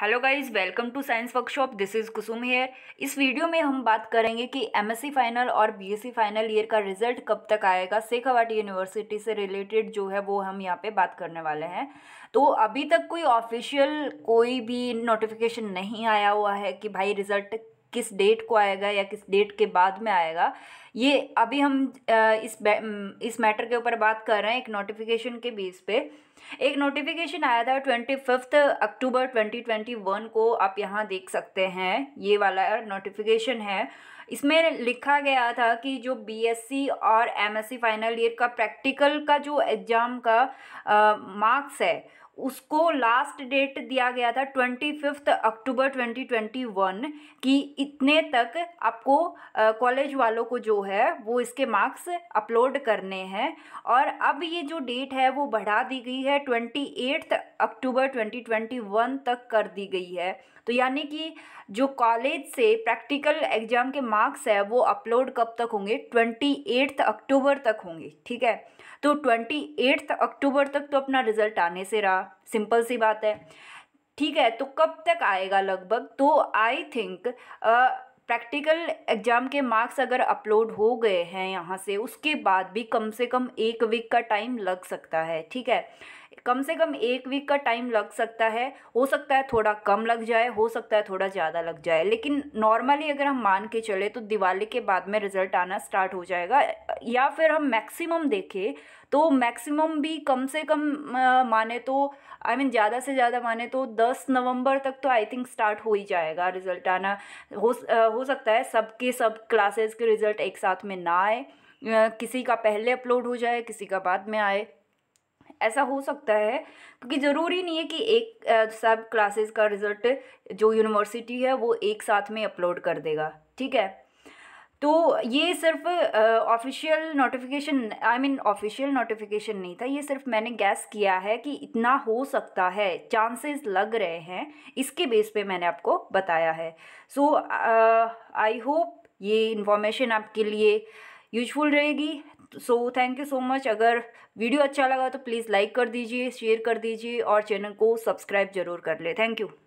hello guys welcome to science workshop this is Kusum here इस video में हम बात करेंगे कि एमएससी फाइनल और बीएससी फाइनल ईयर का रिजल्ट कब तक आएगा शेखावाटी यूनिवर्सिटी से रिलेटेड जो है वो हम यहाँ पे बात करने वाले हैं तो अभी तक कोई ऑफिशियल कोई भी नोटिफिकेशन नहीं आया हुआ है कि भाई रिजल्ट किस डेट को आएगा या किस डेट के बाद में आएगा ये अभी हम इस इस मैटर के ऊपर बात कर रहे हैं एक नोटिफिकेशन के बेस पे एक नोटिफिकेशन आया था twenty fifth October twenty twenty one को आप यहाँ देख सकते हैं ये वाला नोटिफिकेशन है इसमें लिखा गया था कि जो बीएससी और एमएससी फाइनल ईयर का प्रैक्टिकल का जो एग्ज़ाम का मार्क्स है उसको लास्ट डेट दिया गया था twenty fifth October twenty twenty one कि इतने तक आपको कॉलेज वालों को जो है वो इसके मार्क्स अपलोड करने हैं और अब ये जो डेट है वो बढ़ा दी गई है twenty eighth October twenty twenty one तक कर दी गई है तो यानी कि जो कॉलेज से प्रैक्टिकल एग्ज़ाम के मार्क्स है वो अपलोड कब तक होंगे ट्वेंटी एट्थ अक्टूबर तक होंगे ठीक है तो ट्वेंटी एट्थ अक्टूबर तक तो अपना रिज़ल्ट आने से रहा सिंपल सी बात है ठीक है तो कब तक आएगा लगभग तो आई थिंक प्रैक्टिकल एग्ज़ाम के मार्क्स अगर अपलोड हो गए हैं यहाँ से उसके बाद भी कम से कम एक वीक का टाइम लग सकता है ठीक है कम से कम एक वीक का टाइम लग सकता है हो सकता है थोड़ा कम लग जाए हो सकता है थोड़ा ज़्यादा लग जाए लेकिन नॉर्मली अगर हम मान के चले तो दिवाली के बाद में रिज़ल्ट आना स्टार्ट हो जाएगा या फिर हम मैक्सिमम देखें तो मैक्सिमम भी कम से कम माने तो आई I मीन mean, ज़्यादा से ज़्यादा माने तो दस नवंबर तक तो आई थिंक स्टार्ट हो ही जाएगा रिज़ल्ट आना हो हो सकता है सब के सब क्लासेस के रिज़ल्ट एक साथ में ना आए किसी का पहले अपलोड हो जाए किसी का बाद में आए ऐसा हो सकता है क्योंकि ज़रूरी नहीं है कि एक सब क्लासेस का रिज़ल्ट जो यूनिवर्सिटी है वो एक साथ में अपलोड कर देगा ठीक है तो ये सिर्फ official notification I mean official notification नहीं था ये सिर्फ मैंने गैस किया है कि इतना हो सकता है चांसेस लग रहे हैं इसके बेस पे मैंने आपको बताया है सो आई होप ये इन्फॉर्मेशन आपके लिए यूजफुल रहेगी so thank you so much अगर वीडियो अच्छा लगा तो प्लीज़ लाइक कर दीजिए शेयर कर दीजिए और चैनल को सब्सक्राइब जरूर कर ले थैंक यू